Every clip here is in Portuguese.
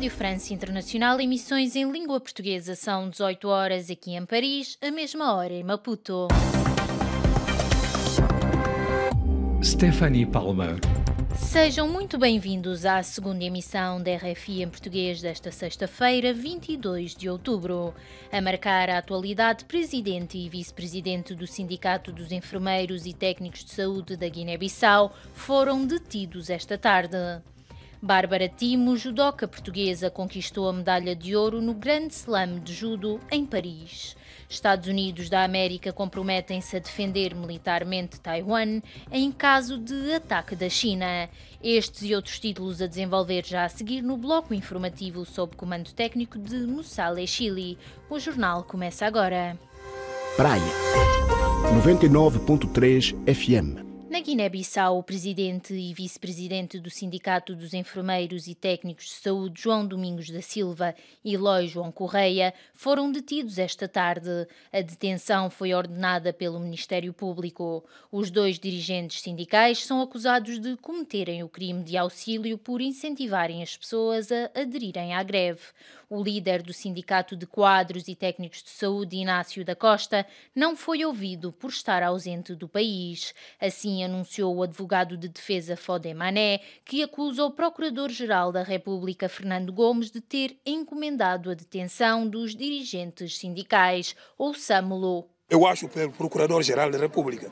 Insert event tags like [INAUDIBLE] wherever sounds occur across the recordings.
Rádio França Internacional, emissões em língua portuguesa são 18 horas aqui em Paris, a mesma hora em Maputo. Stephanie Palmer. Sejam muito bem-vindos à segunda emissão da RFI em português desta sexta-feira, 22 de outubro. A marcar a atualidade, presidente e vice-presidente do Sindicato dos Enfermeiros e Técnicos de Saúde da Guiné-Bissau foram detidos esta tarde. Bárbara Timo, judoca portuguesa, conquistou a medalha de ouro no Grande Slam de Judo em Paris. Estados Unidos da América comprometem-se a defender militarmente Taiwan em caso de ataque da China. Estes e outros títulos a desenvolver já a seguir no bloco informativo sob comando técnico de Mussale Chile. O jornal começa agora. Praia 99.3 FM na Guiné-Bissau, o presidente e vice-presidente do Sindicato dos Enfermeiros e Técnicos de Saúde, João Domingos da Silva e Lói João Correia, foram detidos esta tarde. A detenção foi ordenada pelo Ministério Público. Os dois dirigentes sindicais são acusados de cometerem o crime de auxílio por incentivarem as pessoas a aderirem à greve. O líder do Sindicato de Quadros e Técnicos de Saúde, Inácio da Costa, não foi ouvido por estar ausente do país. Assim anunciou o advogado de defesa Fode Mané, que acusa o Procurador-Geral da República, Fernando Gomes, de ter encomendado a detenção dos dirigentes sindicais. ou lo Eu acho pelo Procurador-Geral da República,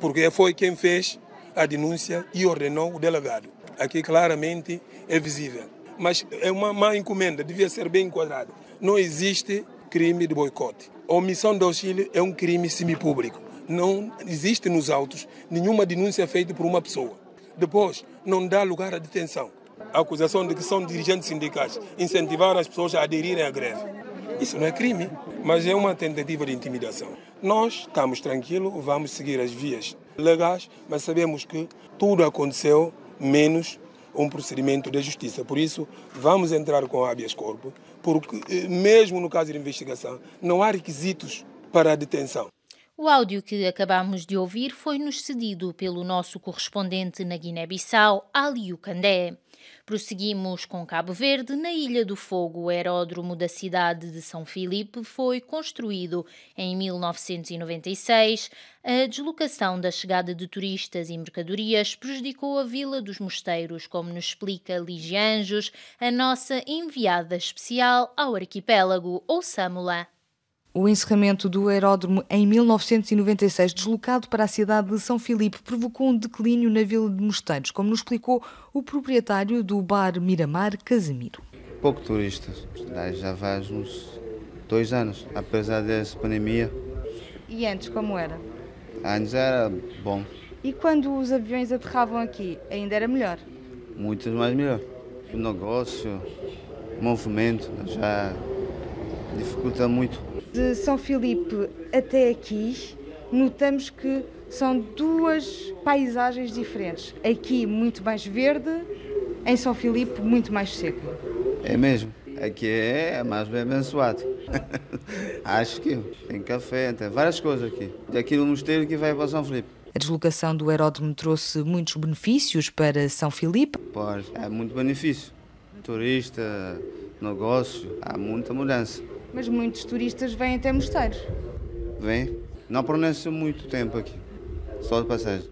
porque foi quem fez a denúncia e ordenou o delegado. Aqui claramente é visível mas é uma má encomenda, devia ser bem enquadrada. Não existe crime de boicote. A omissão de auxílio é um crime semipúblico. Não existe nos autos nenhuma denúncia feita por uma pessoa. Depois, não dá lugar à detenção. A acusação de que são dirigentes sindicais incentivaram as pessoas a aderirem à greve. Isso não é crime, mas é uma tentativa de intimidação. Nós estamos tranquilos, vamos seguir as vias legais, mas sabemos que tudo aconteceu menos um procedimento da justiça. Por isso, vamos entrar com habeas corpus, porque eh, mesmo no caso de investigação, não há requisitos para a detenção. O áudio que acabamos de ouvir foi-nos cedido pelo nosso correspondente na Guiné-Bissau, Aliu Candé. Prosseguimos com Cabo Verde. Na Ilha do Fogo, o aeródromo da cidade de São Filipe foi construído em 1996. A deslocação da chegada de turistas e mercadorias prejudicou a Vila dos Mosteiros, como nos explica Ligia Anjos, a nossa enviada especial ao arquipélago, ou Samula. O encerramento do aeródromo em 1996, deslocado para a cidade de São Filipe, provocou um declínio na vila de Mosteiros, como nos explicou o proprietário do bar Miramar, Casimiro. Pouco turistas, já faz uns dois anos, apesar dessa pandemia. E antes, como era? Antes era bom. E quando os aviões aterravam aqui, ainda era melhor? Muito mais melhor. O negócio, o movimento, já dificulta muito de São Filipe até aqui, notamos que são duas paisagens diferentes. Aqui muito mais verde, em São Filipe muito mais seco. É mesmo. Aqui é, é mais bem abençoado. [LAUGHS] Acho que tem café, tem várias coisas aqui. Daqui do mosteiro que vai para São Filipe. A deslocação do aeródromo trouxe muitos benefícios para São Filipe? Pois, é muito benefício. Turista, negócio, há muita mudança. Mas muitos turistas vêm até mosteiros. Vêm? Não permanecem muito tempo aqui, só de passagem.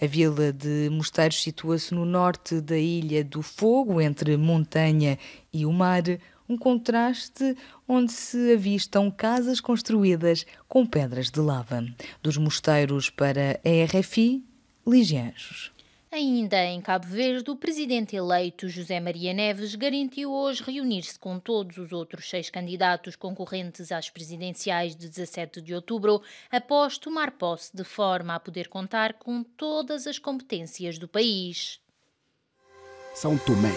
A vila de Mosteiros situa-se no norte da Ilha do Fogo, entre montanha e o mar, um contraste onde se avistam casas construídas com pedras de lava. Dos mosteiros para a RFI, Ligianjos. Ainda em Cabo Verde, o presidente eleito José Maria Neves garantiu hoje reunir-se com todos os outros seis candidatos concorrentes às presidenciais de 17 de outubro, após tomar posse de forma a poder contar com todas as competências do país. São Tomé,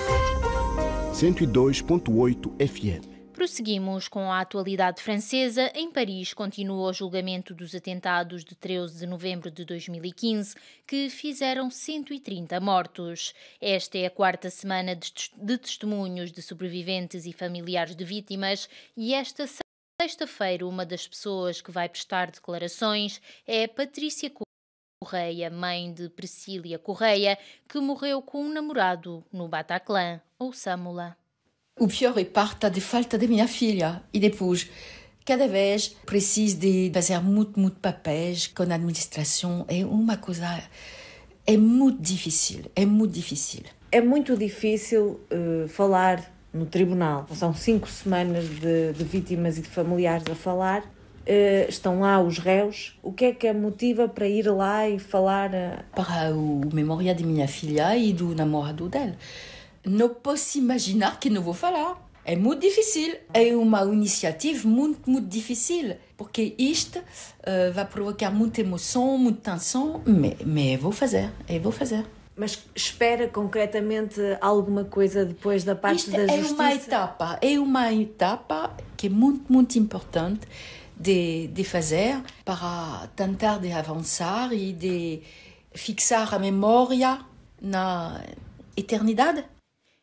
102.8 FM. Prosseguimos com a atualidade francesa. Em Paris continua o julgamento dos atentados de 13 de novembro de 2015, que fizeram 130 mortos. Esta é a quarta semana de testemunhos de sobreviventes e familiares de vítimas e esta sexta-feira uma das pessoas que vai prestar declarações é Patrícia Correia, mãe de Priscília Correia, que morreu com um namorado no Bataclan, ou Samula. O pior é parte de falta de minha filha. E depois, cada vez preciso de fazer muito, muito papéis com a administração. É uma coisa. É muito difícil. É muito difícil. É muito difícil uh, falar no tribunal. São cinco semanas de, de vítimas e de familiares a falar. Uh, estão lá os réus. O que é que a é motiva para ir lá e falar? Eh? Para o memória de minha filha e do namorado dela não posso imaginar que não vou falar. É muito difícil, é uma iniciativa muito, muito difícil, porque isto uh, vai provocar muita emoção, muita tensão, mas, mas vou fazer, eu vou fazer. Mas espera concretamente alguma coisa depois da parte Isto da é justiça? É uma etapa, é uma etapa que é muito, muito importante de, de fazer para tentar de avançar e de fixar a memória na eternidade.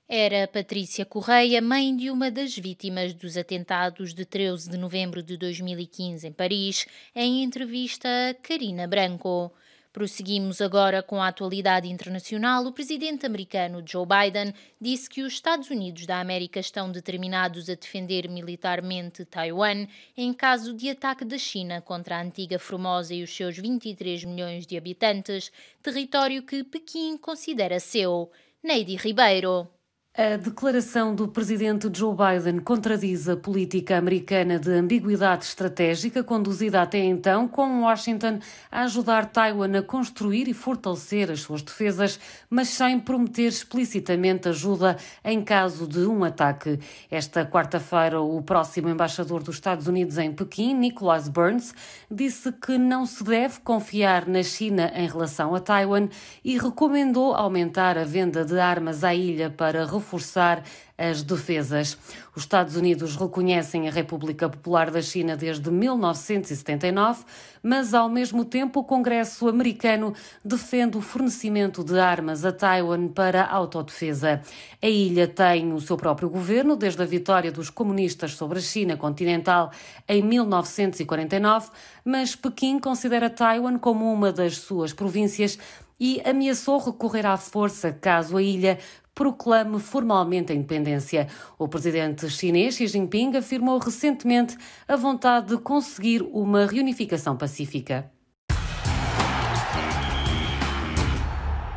Era Patrícia Correia, mãe de uma das vítimas dos atentados de 13 de novembro de 2015 em Paris, em entrevista a Karina Branco. Prosseguimos agora com a atualidade internacional. O presidente americano Joe Biden disse que os Estados Unidos da América estão determinados a defender militarmente Taiwan em caso de ataque da China contra a antiga Formosa e os seus 23 milhões de habitantes, território que Pequim considera seu. Neide Ribeiro. A declaração do presidente Joe Biden contradiz a política americana de ambiguidade estratégica conduzida até então, com Washington a ajudar Taiwan a construir e fortalecer as suas defesas, mas sem prometer explicitamente ajuda em caso de um ataque. Esta quarta-feira, o próximo embaixador dos Estados Unidos em Pequim, Nicholas Burns, disse que não se deve confiar na China em relação a Taiwan e recomendou aumentar a venda de armas à ilha para reforçar reforçar as defesas. Os Estados Unidos reconhecem a República Popular da China desde 1979, mas ao mesmo tempo o Congresso americano defende o fornecimento de armas a Taiwan para autodefesa. A ilha tem o seu próprio governo desde a vitória dos comunistas sobre a China continental em 1949, mas Pequim considera Taiwan como uma das suas províncias e ameaçou recorrer à força caso a ilha proclame formalmente a independência independência. O presidente chinês Xi Jinping afirmou recentemente a vontade de conseguir uma reunificação pacífica.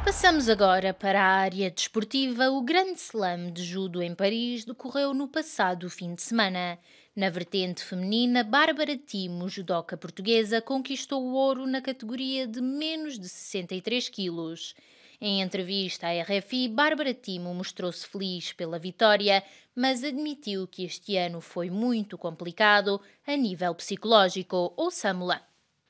Passamos agora para a área desportiva. O Grande Slam de Judo em Paris decorreu no passado fim de semana. Na vertente feminina, Bárbara Timo, judoca portuguesa, conquistou o ouro na categoria de menos de 63 quilos. Em entrevista à RFI, Bárbara Timo mostrou-se feliz pela vitória, mas admitiu que este ano foi muito complicado a nível psicológico. ou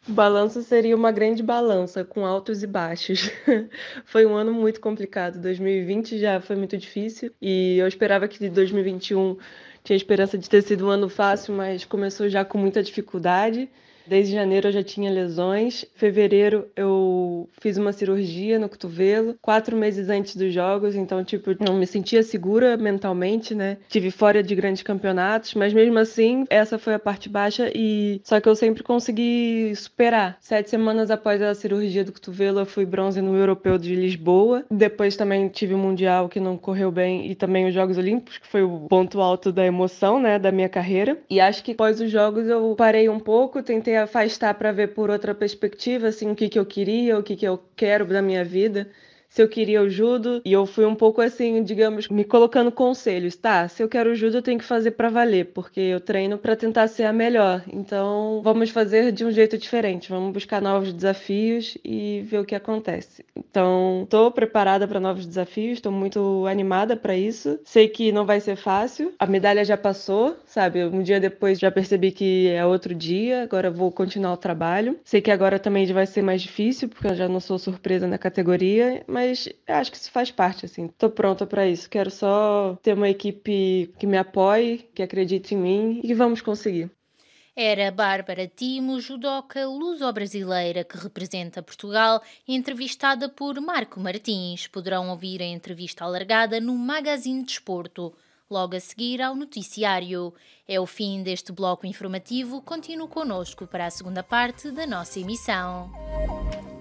O Balanço seria uma grande balança, com altos e baixos. [LAUGHS] foi um ano muito complicado. 2020 já foi muito difícil e eu esperava que de 2021 tinha esperança de ter sido um ano fácil, mas começou já com muita dificuldade. Desde janeiro eu já tinha lesões. Fevereiro eu fiz uma cirurgia no cotovelo, quatro meses antes dos jogos, então, tipo, não me sentia segura mentalmente, né? Tive fora de grandes campeonatos, mas mesmo assim, essa foi a parte baixa e só que eu sempre consegui superar. Sete semanas após a cirurgia do cotovelo, eu fui bronze no Europeu de Lisboa. Depois também tive o Mundial que não correu bem e também os Jogos Olímpicos, que foi o ponto alto da emoção, né, da minha carreira. E acho que após os Jogos eu parei um pouco, tentei afastar para ver por outra perspectiva, assim, o que, que eu queria, o que, que eu quero da minha vida se eu queria o judo, e eu fui um pouco assim, digamos, me colocando conselhos, tá? Se eu quero o judo, eu tenho que fazer para valer, porque eu treino para tentar ser a melhor. Então, vamos fazer de um jeito diferente, vamos buscar novos desafios e ver o que acontece. Então, estou preparada para novos desafios, estou muito animada para isso. Sei que não vai ser fácil. A medalha já passou, sabe? Um dia depois já percebi que é outro dia, agora vou continuar o trabalho. Sei que agora também vai ser mais difícil, porque eu já não sou surpresa na categoria, mas mas acho que isso faz parte, assim. Tô pronta para isso. Quero só ter uma equipe que me apoie, que acredite em mim e vamos conseguir. Era Bárbara Timo, judoca luso-brasileira que representa Portugal, entrevistada por Marco Martins. Poderão ouvir a entrevista alargada no Magazine Desporto. Logo a seguir ao noticiário. É o fim deste bloco informativo. Continue conosco para a segunda parte da nossa emissão.